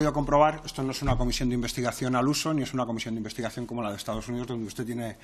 podido comprobar, esto no es una comisión de investigación al uso, ni es una comisión de investigación como la de Estados Unidos, donde usted tiene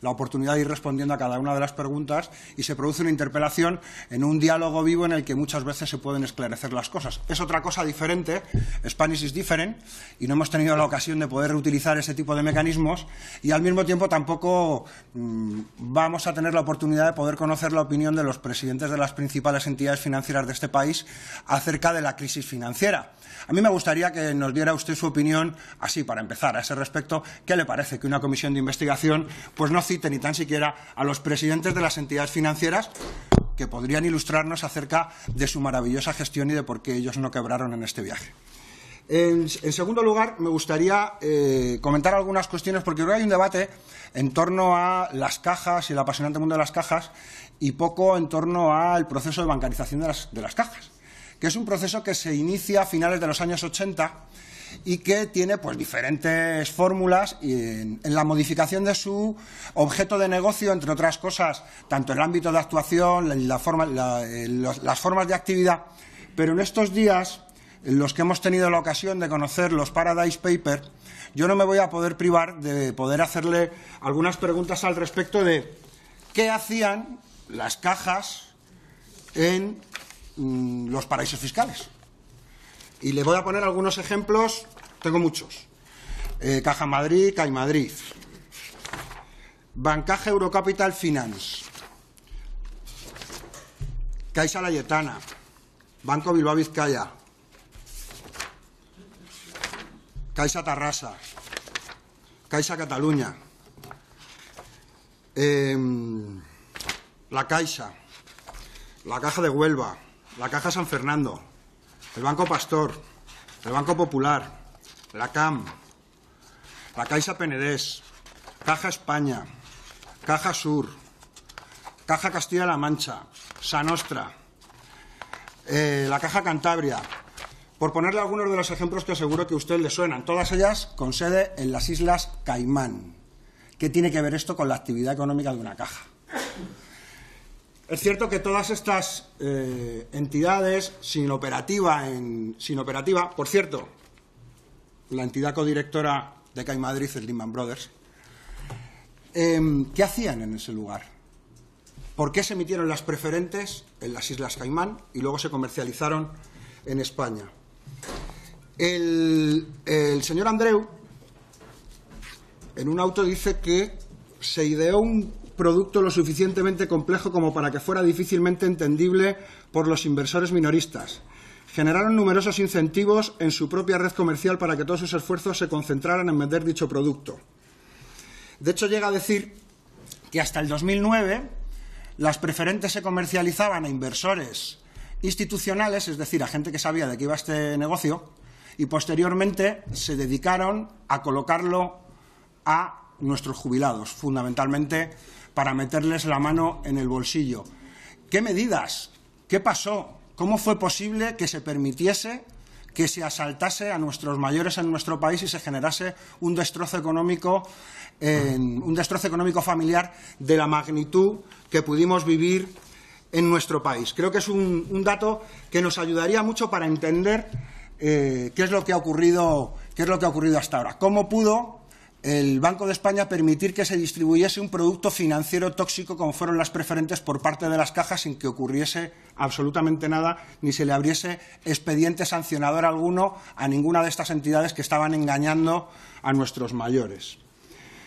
la oportunidad de ir respondiendo a cada una de las preguntas y se produce una interpelación en un diálogo vivo en el que muchas veces se pueden esclarecer las cosas. Es otra cosa diferente, Spanish is different, y no hemos tenido la ocasión de poder reutilizar ese tipo de mecanismos y al mismo tiempo tampoco mm, vamos a tener la oportunidad de poder conocer la opinión de los presidentes de las principales entidades financieras de este país acerca de la crisis financiera. A mí me gustaría que eh, nos diera usted su opinión, así para empezar, a ese respecto, ¿qué le parece que una comisión de investigación pues no cite ni tan siquiera a los presidentes de las entidades financieras que podrían ilustrarnos acerca de su maravillosa gestión y de por qué ellos no quebraron en este viaje? En, segundo lugar, me gustaría eh, comentar algunas cuestiones, porque creo que hay un debate en torno a las cajas y el apasionante mundo de las cajas y poco en torno al proceso de bancarización de las cajas que es un proceso que se inicia a finales de los años 80 y que tiene pues diferentes fórmulas en, la modificación de su objeto de negocio, entre otras cosas, tanto el ámbito de actuación, la, eh, las formas de actividad. Pero en estos días, en los que hemos tenido la ocasión de conocer los Paradise Papers, yo no me voy a poder privar de poder hacerle algunas preguntas al respecto de qué hacían las cajas en Mm, los paraísos fiscales. Y le voy a poner algunos ejemplos, tengo muchos. Eh, Caja Madrid, Caimadrid Madrid, Bancaja Eurocapital Finance, Caixa Layetana, Banco Bilbao Vizcaya, Caixa Tarrasa, Caixa Cataluña, em, La Caixa, La Caja de Huelva, la Caja San Fernando, el Banco Pastor, el Banco Popular, la CAM, la Caixa Penedés, Caja España, Caja Sur, Caja Castilla-La Mancha, Sanostra, eh, la Caja Cantabria, por ponerle algunos de los ejemplos que aseguro que a usted le suenan, todas ellas con sede en las Islas Caimán. ¿Qué tiene que ver esto con la actividad económica de una caja? Es cierto que todas estas eh, entidades sin operativa, sin operativa, por cierto, la entidad codirectora de Caimadrid, Madrid Lehman Brothers, em, ¿qué hacían en ese lugar? ¿Por qué se emitieron las preferentes en las Islas Caimán y luego se comercializaron en España? El, el señor Andreu, en un auto, dice que se ideó un producto lo suficientemente complejo como para que fuera difícilmente entendible por los inversores minoristas. Generaron numerosos incentivos en su propia red comercial para que todos sus esfuerzos se concentraran en vender dicho producto. De hecho, llega a decir que hasta el 2009 las preferentes se comercializaban a inversores institucionales, es decir, a gente que sabía de qué iba este negocio, y posteriormente se dedicaron a colocarlo a nuestros jubilados, fundamentalmente para meterles la mano en el bolsillo. ¿Qué medidas? ¿Qué pasó? ¿Cómo fue posible que se permitiese que se asaltase a nuestros mayores en nuestro país y se generase un destrozo económico, un destrozo económico familiar de la magnitud que pudimos vivir en nuestro país? Creo que es un, dato que nos ayudaría mucho para entender eh, qué es lo que ha ocurrido, qué es lo que ha ocurrido hasta ahora. ¿Cómo pudo el Banco de España permitir que se distribuyese un producto financiero tóxico como fueron las preferentes por parte de las cajas sin que ocurriese absolutamente nada ni se le abriese expediente sancionador alguno a ninguna de estas entidades que estaban engañando a nuestros mayores.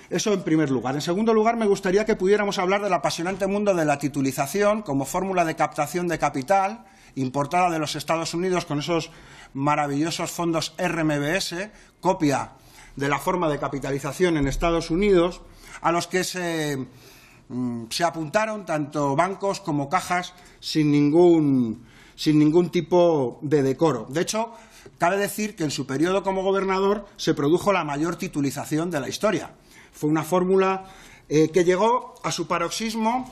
Eso en primer lugar. En segundo lugar, me gustaría que pudiéramos hablar del apasionante mundo de la titulización como fórmula de captación de capital importada de los Estados Unidos con esos maravillosos fondos RMBS, copia de la forma de capitalización en Estados Unidos, a los que mm, se, apuntaron tanto bancos como cajas sin ningún, sin ningún tipo de decoro. De hecho, cabe decir que en su periodo como gobernador se produjo la mayor titulización de la historia. Fue una fórmula eh, que llegó a su paroxismo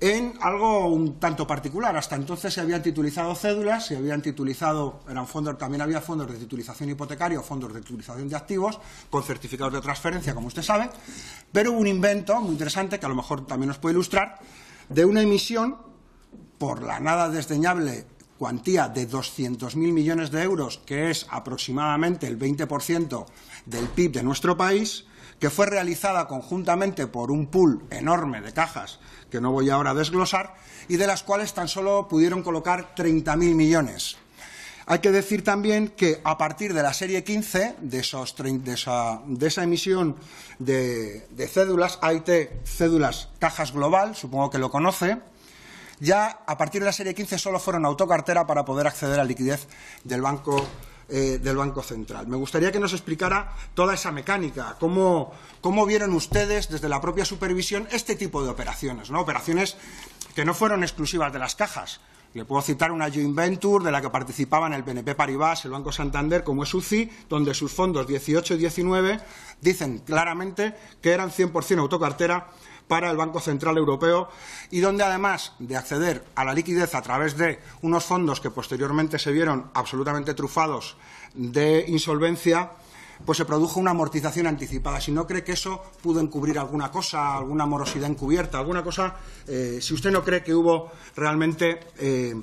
en algo un tanto particular. Hasta entonces se habían titulizado cédulas, se habían titulizado, eran fondos, también había fondos de titulización hipotecaria fondos de titulización de activos con certificados de transferencia, como usted sabe, pero un invento muy interesante que a lo mejor también nos puede ilustrar de una emisión por la nada desdeñable cuantía de 200.000 millones de euros, que es aproximadamente el 20% del PIB de nuestro país, que fue realizada conjuntamente por un pool enorme de cajas, que no voy ahora a desglosar, y de las cuales tan solo pudieron colocar 30.000 millones. Hay que decir también que a partir de la serie 15, de, esa, emisión de, cédulas, AIT Cédulas Cajas Global, supongo que lo conoce, ya a partir de la serie 15 solo fueron autocartera para poder acceder a liquidez del Banco eh, del Banco Central. Me gustaría que nos explicara toda esa mecánica, cómo, vieron ustedes desde la propia supervisión este tipo de operaciones, ¿no? operaciones que no fueron exclusivas de las cajas. Le puedo citar una joint venture de la que participaban el BNP Paribas, el Banco Santander, como es UCI, donde sus fondos 18 y 19 dicen claramente que eran 100% autocartera para el Banco Central Europeo y donde además de acceder a la liquidez a través de unos fondos que posteriormente se vieron absolutamente trufados de insolvencia, pues se produjo una amortización anticipada. Si no cree que eso pudo encubrir alguna cosa, alguna morosidad encubierta, alguna cosa, eh, si usted no cree que hubo realmente eh,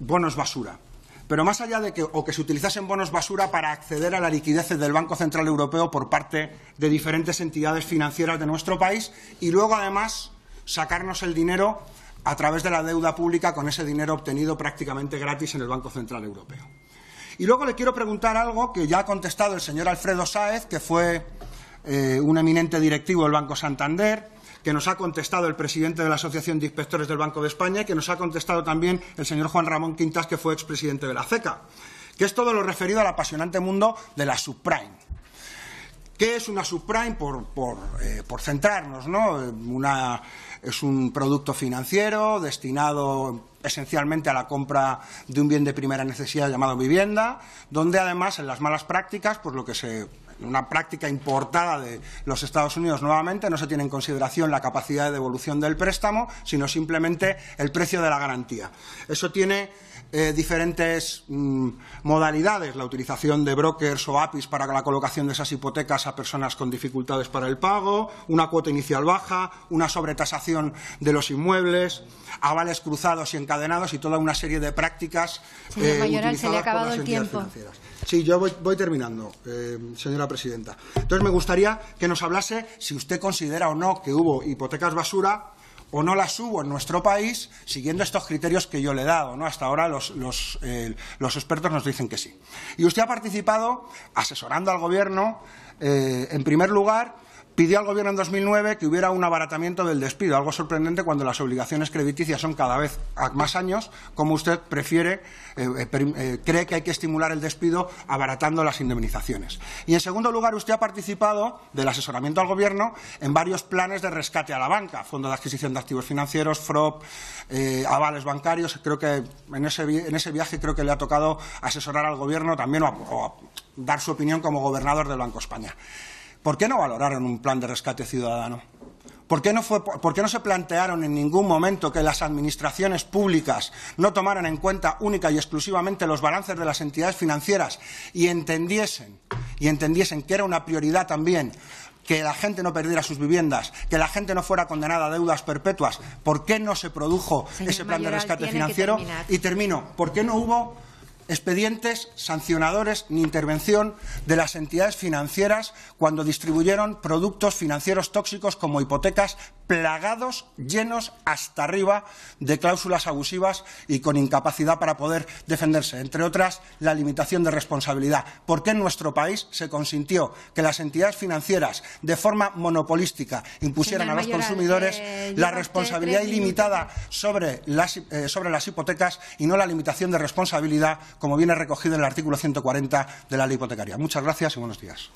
bonos basura. Pero más allá de que o que se utilizasen bonos basura para acceder a la liquidez del Banco Central Europeo por parte de diferentes entidades financieras de nuestro país y luego además sacarnos el dinero a través de la deuda pública con ese dinero obtenido prácticamente gratis en el Banco Central Europeo. Y luego le quiero preguntar algo que ya ha contestado el señor Alfredo Sáez, que fue eh, un eminente directivo del Banco Santander, que nos ha contestado el presidente de la Asociación de Inspectores del Banco de España y que nos ha contestado también el señor Juan Ramón Quintas, que fue expresidente de la CECA, que es todo lo referido al apasionante mundo de la subprime. ¿Qué es una subprime? Por, eh, centrarnos, ¿no? Una, es un producto financiero destinado esencialmente a la compra de un bien de primera necesidad llamado vivienda, donde además en las malas prácticas, pues lo que se una práctica importada de los Estados Unidos nuevamente, no se tiene en consideración la capacidad de devolución del préstamo, sino simplemente el precio de la garantía. Eso tiene eh, diferentes mm, modalidades, la utilización de brokers o APIs para la colocación de esas hipotecas a personas con dificultades para el pago, una cuota inicial baja, una sobretasación de los inmuebles, avales cruzados y encadenados y toda una serie de prácticas. Señor por eh, se le ha acabado el tiempo. Financieras. Sí, yo voy, terminando, eh, presidenta. Entonces me gustaría que nos hablase si usted considera o no que hubo hipotecas basura o no las hubo en nuestro país siguiendo estos criterios que yo le he dado. ¿no? Hasta ahora los, los, eh, los expertos nos dicen que sí. Y usted ha participado asesorando al Gobierno, eh, en primer lugar, pidió al gobierno en 2009 que hubiera un abaratamiento del despido, algo sorprendente cuando las obligaciones crediticias son cada vez más años, como usted prefiere, eh, eh, eh, cree que hay que estimular el despido abaratando las indemnizaciones. Y en segundo lugar, usted ha participado del asesoramiento al gobierno en varios planes de rescate a la banca, Fondo de Adquisición de Activos Financieros, FROP, avales bancarios. Creo que en ese, en ese, viaje creo que le ha tocado asesorar al gobierno también o, o dar su opinión como gobernador del Banco España. ¿Por qué no valoraron un plan de rescate ciudadano? ¿Por qué, no se plantearon en ningún momento que las administraciones públicas no tomaran en cuenta única y exclusivamente los balances de las entidades financieras y entendiesen, y entendiesen que era una prioridad también que la gente no perdiera sus viviendas, que la gente no fuera condenada a deudas perpetuas? ¿Por qué no se produjo ese plan de rescate financiero? Y termino, ¿por qué no hubo expedientes sancionadores ni intervención de las entidades financieras cuando distribuyeron productos financieros tóxicos como hipotecas plagados, llenos hasta arriba de cláusulas abusivas y con incapacidad para poder defenderse, entre otras la limitación de responsabilidad. ¿Por qué en nuestro país se consintió que las entidades financieras, de forma monopolística, impusieran a los consumidores eh, la responsabilidad ilimitada eh, sobre las hipotecas y no la limitación de responsabilidad como viene recogido en el artículo 140 de la ley hipotecaria. Muchas gracias y buenos días.